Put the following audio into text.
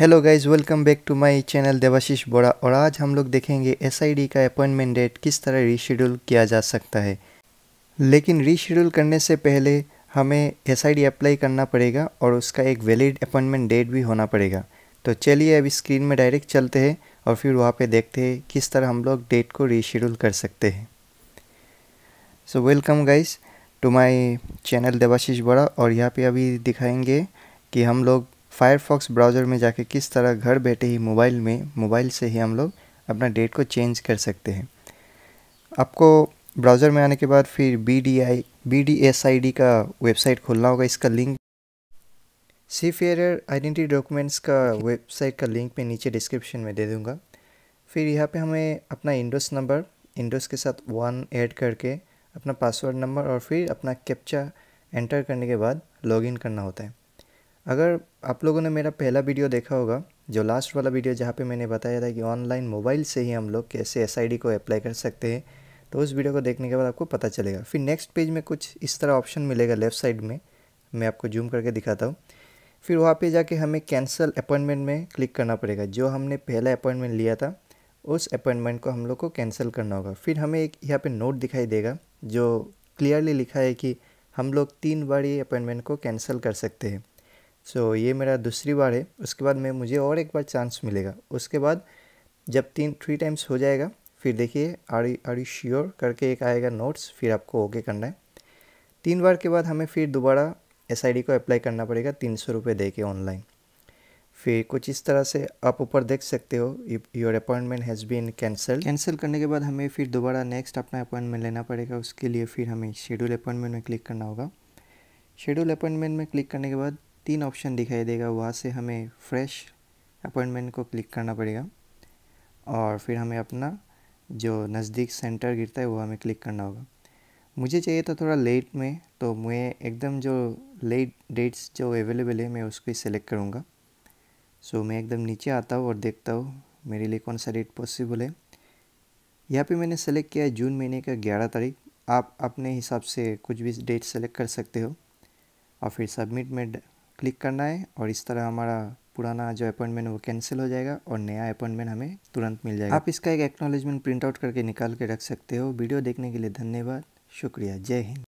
hello guys welcome back to my channel Devashish Bora और आज हम लोग देखेंगे एसआईडी का अपॉइंटमेंट डेट किस तरह रीशेड्यूल किया जा सकता है लेकिन रीशेड्यूल करने से पहले हमें एसआईडी अप्लाई करना पड़ेगा और उसका एक वैलिड अपॉइंटमेंट डेट भी होना पड़ेगा तो चलिए अब स्क्रीन में डायरेक्ट चलते हैं और फिर वहाँ पर देखते हैं किस तरह हम लोग डेट को रीशेड्यूल कर सकते हैं so welcome guys to my channel Devashish Bora और यहाँ पर अभी दिखाएँगे कि हम लोग फायरफॉक्स ब्राउज़र में जाके किस तरह घर बैठे ही मोबाइल में मोबाइल से ही हम लोग अपना डेट को चेंज कर सकते हैं आपको ब्राउज़र में आने के बाद फिर B D I B D S I D का वेबसाइट खोलना होगा इसका लिंक सी फेयर आइडेंटिटी डॉक्यूमेंट्स का वेबसाइट का लिंक मैं नीचे डिस्क्रिप्शन में दे दूँगा फिर यहाँ पे हमें अपना इंडोस नंबर इंडोस के साथ वन ऐड करके अपना पासवर्ड नंबर और फिर अपना कैप्चा एंटर करने के बाद लॉगिन करना होता है अगर आप लोगों ने मेरा पहला वीडियो देखा होगा जो लास्ट वाला वीडियो जहाँ पे मैंने बताया था कि ऑनलाइन मोबाइल से ही हम लोग कैसे एस को अप्लाई कर सकते हैं तो उस वीडियो को देखने के बाद आपको पता चलेगा फिर नेक्स्ट पेज में कुछ इस तरह ऑप्शन मिलेगा लेफ्ट साइड में मैं आपको जूम करके दिखाता हूँ फिर वहाँ पे जाके हमें कैंसिल अपॉइंटमेंट में क्लिक करना पड़ेगा जो हमने पहला अपॉइंटमेंट लिया था उस अपॉइंटमेंट को हम लोग को कैंसिल करना होगा फिर हमें एक यहाँ पे नोट दिखाई देगा जो क्लियरली लिखा है कि हम लोग तीन बार ये अपॉइंटमेंट को कैंसिल कर सकते हैं सो so, ये मेरा दूसरी बार है उसके बाद मैं मुझे और एक बार चांस मिलेगा उसके बाद जब तीन थ्री टाइम्स हो जाएगा फिर देखिए आर आर यू श्योर करके एक आएगा नोट्स फिर आपको ओके करना है तीन बार के बाद हमें फिर दोबारा एस को अप्लाई करना पड़ेगा तीन सौ रुपये दे के ऑनलाइन फिर कुछ इस तरह से आप ऊपर देख सकते हो your appointment has been cancel cancel करने के बाद हमें फिर दोबारा नेक्स्ट अपना अपॉइंटमेंट लेना पड़ेगा उसके लिए फिर हमें शेड्यूल अपॉइंटमेंट में क्लिक करना होगा शेड्यूल अपॉइंटमेंट में क्लिक करने के बाद तीन ऑप्शन दिखाई देगा वहाँ से हमें फ्रेश अपॉइंटमेंट को क्लिक करना पड़ेगा और फिर हमें अपना जो नज़दीक सेंटर गिरता है वो हमें क्लिक करना होगा मुझे चाहिए था थोड़ा लेट में तो मैं एकदम जो लेट डेट्स जो अवेलेबल है मैं उसको ही सेलेक्ट करूँगा सो so, मैं एकदम नीचे आता हूँ और देखता हूँ मेरे लिए कौन सा डेट पॉसिबल है यहाँ पे मैंने सेलेक्ट किया है जून महीने का ग्यारह तारीख आप अपने हिसाब से कुछ भी डेट सेलेक्ट कर सकते हो और फिर सबमिट में क्लिक करना है और इस तरह हमारा पुराना जो अपॉइंटमेंट वो कैंसिल हो जाएगा और नया अपॉइंटमेंट हमें तुरंत मिल जाएगा आप इसका एक एक्नॉलेजमेंट प्रिंट आउट करके निकाल के रख सकते हो वीडियो देखने के लिए धन्यवाद शुक्रिया जय हिंद